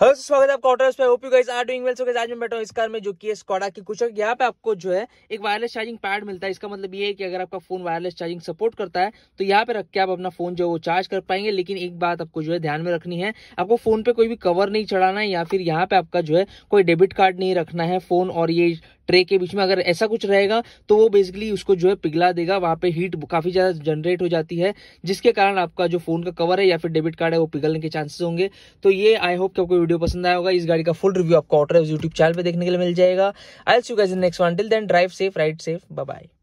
hello स्वागत है आपका ऑटर्स पे ओपी guys are doing well so guys आज मैं बैठा हूं इस कार में जो कि है स्कॉडा की कुछ यहां पे आपको जो है एक वायरलेस चार्जिंग पैड मिलता है इसका मतलब ये है कि अगर आपका फोन वायरलेस चार्जिंग सपोर्ट करता है तो यहाँ पे रख के आप अपना फोन जो है वो चार्ज कर पाएंगे लेकिन एक बात आपको जो है ध्यान में रखनी है आपको फोन पे कोई भी कवर नहीं चढ़ाना है या फिर यहाँ पे आपका जो है कोई डेबिट कार्ड नहीं रखना है फोन और ये ट्रे के बीच में अगर ऐसा कुछ रहेगा तो वो बेसिकली उसको जो है पिघला देगा वहां पे हीट काफ़ी ज़्यादा जनरेट हो जाती है जिसके कारण आपका जो फोन का कवर है या फिर डेबिट कार्ड है वो पिघलने के चांसेस होंगे तो ये आई होप कि आपको वीडियो पसंद आया होगा इस गाड़ी का फुल रिव्यू आपको ऑटर यूट्यूब चैनल पर देखने के लिए मिल जाएगा I see you next one till then drive safe ride safe bye